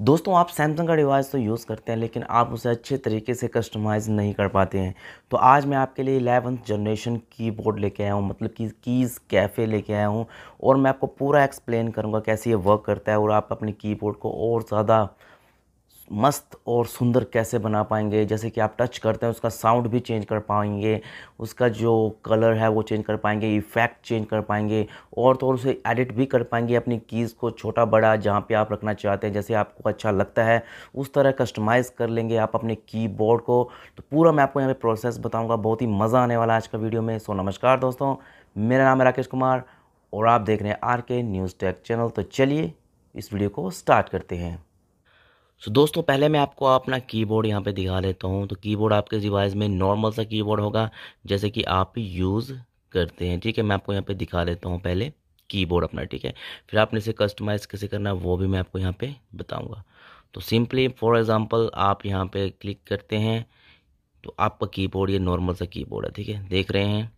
दोस्तों आप सैमसंग का डिवाइस तो यूज़ करते हैं लेकिन आप उसे अच्छे तरीके से कस्टमाइज़ नहीं कर पाते हैं तो आज मैं आपके लिए एलेवंथ जनरेशन कीबोर्ड लेके आया हूँ मतलब कि कीज़ कैफ़े लेके आया हूँ और मैं आपको पूरा एक्सप्लेन करूँगा कैसे ये वर्क करता है और आप अपने कीबोर्ड को और ज़्यादा मस्त और सुंदर कैसे बना पाएंगे जैसे कि आप टच करते हैं उसका साउंड भी चेंज कर पाएंगे उसका जो कलर है वो चेंज कर पाएंगे इफ़ेक्ट चेंज कर पाएंगे और तो और उसे एडिट भी कर पाएंगे अपनी कीज़ को छोटा बड़ा जहाँ पे आप रखना चाहते हैं जैसे आपको अच्छा लगता है उस तरह कस्टमाइज़ कर लेंगे आप अपने की को तो पूरा मैं आपको यहाँ पर प्रोसेस बताऊँगा बहुत ही मज़ा आने वाला आज का वीडियो में सो नमस्कार दोस्तों मेरा नाम है राकेश कुमार और आप देख रहे हैं आर के न्यूज़ टेक चैनल तो चलिए इस वीडियो को स्टार्ट करते हैं सो so, दोस्तों पहले मैं आपको अपना कीबोर्ड यहाँ पे दिखा देता हूँ तो कीबोर्ड आपके डिवाइस में नॉर्मल सा कीबोर्ड होगा जैसे कि आप यूज़ करते हैं ठीक है मैं आपको यहाँ पे दिखा देता हूँ पहले कीबोर्ड अपना ठीक है फिर आपने इसे कस्टमाइज़ कैसे करना है वो भी मैं आपको यहाँ पे बताऊँगा तो सिंपली फॉर एग्ज़ाम्पल आप यहाँ पर क्लिक करते हैं तो आपका कीबोर्ड ये नॉर्मल सा की है ठीक है देख रहे हैं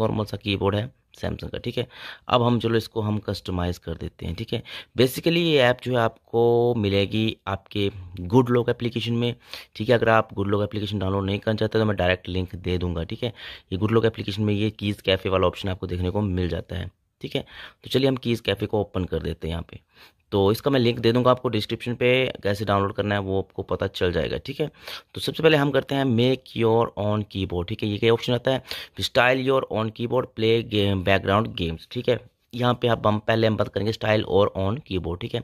नॉर्मल सा की है सैमसंग का ठीक है अब हम चलो इसको हम कस्टमाइज़ कर देते हैं ठीक है बेसिकली ये ऐप जो है आपको मिलेगी आपके गुड लॉक एप्लीकेशन में ठीक है अगर आप गुड लॉक एप्लीकेशन डाउनलोड नहीं करना चाहते तो मैं डायरेक्ट लिंक दे दूंगा ठीक है ये गुड लॉक एप्लीकेशन में ये कीज़ कैफ़े वाला ऑप्शन आपको देखने को मिल जाता है ठीक है तो चलिए हम कीज़ कैफ़े को ओपन कर देते हैं यहाँ पे तो इसका मैं लिंक दे दूंगा आपको डिस्क्रिप्शन पे कैसे डाउनलोड करना है वो आपको पता चल जाएगा ठीक है तो सबसे पहले हम करते हैं मेक योर ऑन कीबोर्ड ठीक है ये क्या ऑप्शन आता है style your own keyboard play game background games ठीक है यहाँ पे आप हम पहले हम बात करेंगे स्टाइल और ऑन कीबोर्ड ठीक है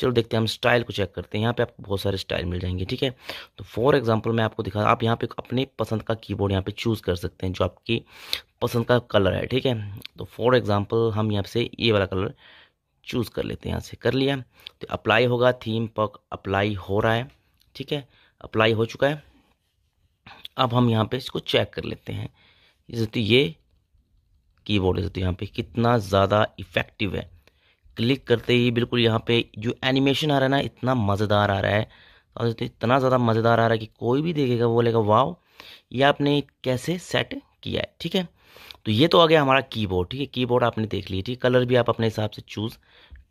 चलो देखते हैं हम स्टाइल को चेक करते हैं यहाँ पे आपको बहुत सारे स्टाइल मिल जाएंगे ठीक है तो फॉर एग्जांपल मैं आपको दिखा आप यहाँ पे अपने पसंद का कीबोर्ड यहाँ पे चूज़ कर सकते हैं जो आपकी पसंद का कलर है ठीक है तो फॉर एग्ज़ाम्पल हम यहाँ से ये वाला कलर चूज़ कर लेते हैं यहाँ से कर लिया तो अप्लाई होगा थीम पक अप्लाई हो रहा है ठीक है अप्लाई हो चुका है अब हम यहाँ पे इसको चेक कर लेते हैं तो ये कीबोर्ड सकते हो यहाँ पे कितना ज़्यादा इफ़ेक्टिव है क्लिक करते ही बिल्कुल यहाँ पे जो एनिमेशन आ रहा है ना इतना मज़ेदार आ रहा है और तो इतना ज़्यादा मज़ेदार आ रहा है कि कोई भी देखेगा वो बोलेगा वाओ ये आपने कैसे सेट किया है ठीक है तो ये तो आ गया हमारा कीबोर्ड ठीक है कीबोर्ड आपने देख लिया ठीक कलर भी आप अपने हिसाब से चूज़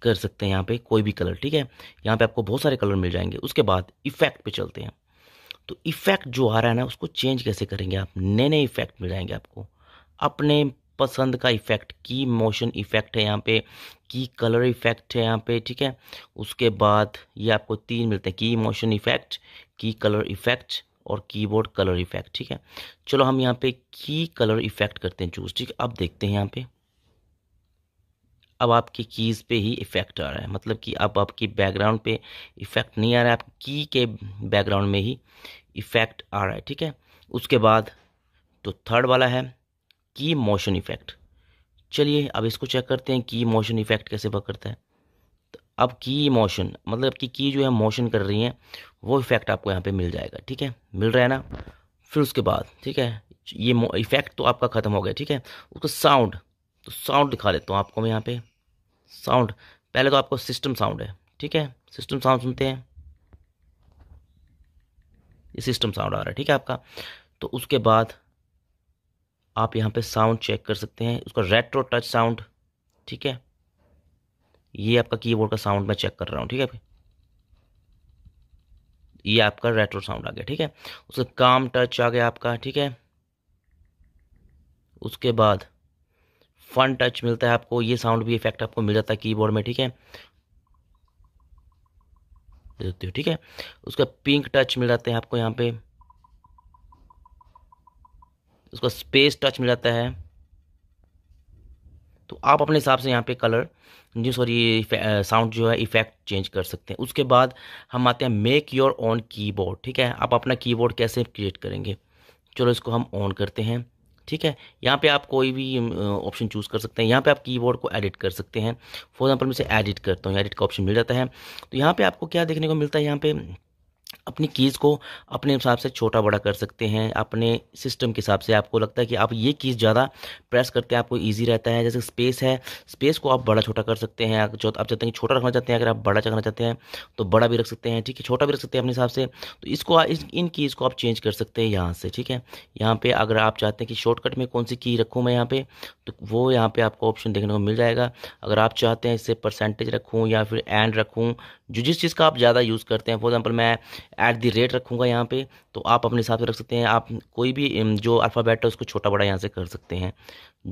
कर सकते हैं यहाँ पे कोई भी कलर ठीक है यहाँ पे आपको बहुत सारे कलर मिल जाएंगे उसके बाद इफ़ेक्ट पे चलते हैं तो इफ़ेक्ट जो आ रहा है ना उसको चेंज कैसे करेंगे आप नए नए इफ़ेक्ट मिल जाएंगे आपको अपने पसंद का इफ़ेक्ट की मोशन इफ़ेक्ट है यहाँ पे की कलर इफ़ेक्ट है यहाँ पे ठीक है उसके बाद ये आपको तीन मिलते हैं की मोशन इफ़ेक्ट की कलर इफ़ेक्ट और कीबोर्ड कलर इफ़ेक्ट ठीक है चलो हम यहाँ पे की कलर इफ़ेक्ट करते हैं चूज़ ठीक है अब देखते हैं यहाँ पे अब आपके कीज़ पे ही इफ़ेक्ट आ रहा है मतलब कि अब आपकी बैकग्राउंड पे इफ़ेक्ट नहीं आ रहा है आप की के बैकग्राउंड में ही इफ़ेक्ट आ रहा है ठीक है उसके बाद तो थर्ड वाला है की मोशन इफेक्ट चलिए अब इसको चेक करते हैं की मोशन इफेक्ट कैसे वर्क करता है तो अब की मोशन मतलब कि की जो है मोशन कर रही हैं वो इफेक्ट आपको यहाँ पे मिल जाएगा ठीक है मिल रहा है ना फिर उसके बाद ठीक है ये इफेक्ट तो आपका ख़त्म हो गया ठीक है उसका साउंड तो साउंड दिखा देता हूँ आपको मैं यहाँ पे साउंड पहले तो आपको सिस्टम साउंड है ठीक है सिस्टम साउंड सुनते हैं ये सिस्टम साउंड आ रहा है ठीक है आपका तो उसके बाद आप यहाँ पे साउंड चेक कर सकते हैं उसका रेट्रो टच साउंड ठीक है ये आपका कीबोर्ड का साउंड मैं चेक कर रहा हूँ ठीक है ये आपका रेट्रो साउंड आ गया ठीक है उसका काम टच आ गया आपका ठीक है उसके बाद फन टच मिलता है आपको ये साउंड भी इफेक्ट आपको मिल जाता है कीबोर्ड में ठीक है देते हो ठीक है उसका पिंक टच मिल जाते हैं आपको यहाँ पे उसका स्पेस टच मिल जाता है तो आप अपने हिसाब से यहाँ पे कलर जी सॉरी साउंड जो है इफेक्ट चेंज कर सकते हैं उसके बाद हम आते हैं मेक योर ऑन कीबोर्ड ठीक है आप अपना कीबोर्ड कैसे क्रिएट करेंगे चलो इसको हम ऑन करते हैं ठीक है यहाँ पे आप कोई भी ऑप्शन चूज़ कर सकते हैं यहाँ पे आप कीबोर्ड को एडिट कर सकते हैं फॉर एग्जांपल मैं इसे एडिट करता हूँ एडिट का ऑप्शन मिल जाता है तो यहाँ पे आपको क्या देखने को मिलता है यहाँ पे अपनी कीज़ को अपने हिसाब से छोटा बड़ा कर सकते हैं अपने सिस्टम के हिसाब से आपको लगता है कि आप ये कीज़ ज़्यादा प्रेस करते हैं आपको ईजी रहता है जैसे स्पेस है स्पेस को आप बड़ा छोटा कर सकते हैं आप चाहते हैं छोटा रखना चाहते हैं अगर आप बड़ा रखना चाहते हैं तो बड़ा भी रख सकते हैं ठीक है छोटा भी रख सकते हैं अपने हिसाब से तो इसको इस, इन कीज़ को आप चेंज कर सकते हैं यहाँ से ठीक है यहाँ पर अगर आप चाहते हैं कि शॉर्टकट में कौन सी की रखूँ मैं यहाँ पर तो वो यहाँ पर आपको ऑप्शन देखने को मिल जाएगा अगर आप चाहते हैं इससे परसेंटेज रखूँ या फिर एंड रखूँ जो जिस चीज़ का आप ज़्यादा यूज़ करते हैं फॉर एग्जाम्पल मैं एट दी रेट रखूँगा यहाँ पे तो आप अपने हिसाब से रख सकते हैं आप कोई भी जो अल्फ़ाबेट है उसको छोटा बड़ा यहाँ से कर सकते हैं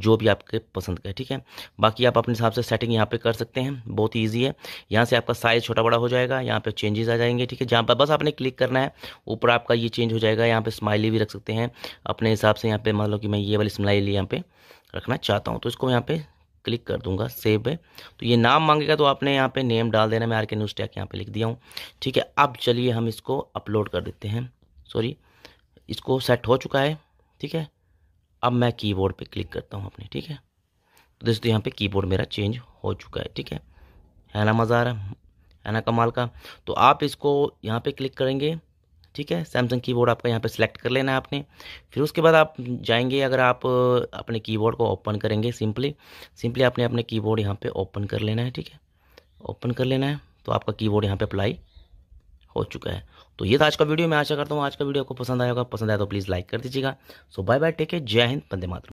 जो भी आपके पसंद का है ठीक है बाकी आप अपने हिसाब से सेटिंग यहाँ पे कर सकते हैं बहुत इजी है यहाँ से आपका साइज़ छोटा बड़ा हो जाएगा यहाँ पे चेंजेस आ जाएंगे ठीक है जहाँ पर बस आपने क्लिक करना है ऊपर आपका ये चेंज हो जाएगा यहाँ पर स्माइली भी रख सकते हैं अपने हिसाब से यहाँ पर मान लो कि मैं ये वाली स्माइली यहाँ पर रखना चाहता हूँ तो इसको यहाँ पर क्लिक कर दूंगा सेव पे तो ये नाम मांगेगा तो आपने यहाँ पे नेम डाल देना मैं आर के न्यूज़ टैक यहाँ पे लिख दिया हूँ ठीक है अब चलिए हम इसको अपलोड कर देते हैं सॉरी इसको सेट हो चुका है ठीक है अब मैं कीबोर्ड पे क्लिक करता हूँ अपने ठीक है तो दोस्तों यहाँ पे कीबोर्ड मेरा चेंज हो चुका है ठीक है है ना मज़ा आ रहा है ना कमाल का तो आप इसको यहाँ पर क्लिक करेंगे ठीक है सैमसंग कीबोर्ड आपका यहाँ पे सिलेक्ट कर लेना है आपने फिर उसके बाद आप जाएंगे अगर आप अपने कीबोर्ड को ओपन करेंगे सिंपली सिंपली आपने अपने कीबोर्ड यहाँ पे ओपन कर लेना है ठीक है ओपन कर लेना है तो आपका कीबोर्ड यहाँ पे अप्लाई हो चुका है तो ये था आज का वीडियो मैं आशा करता हूँ आज का वीडियो आपको पसंद आएगा पसंद आया तो प्लीज़ लाइक कर दीजिएगा so bye bye take care जय हिंद पंदे मात्र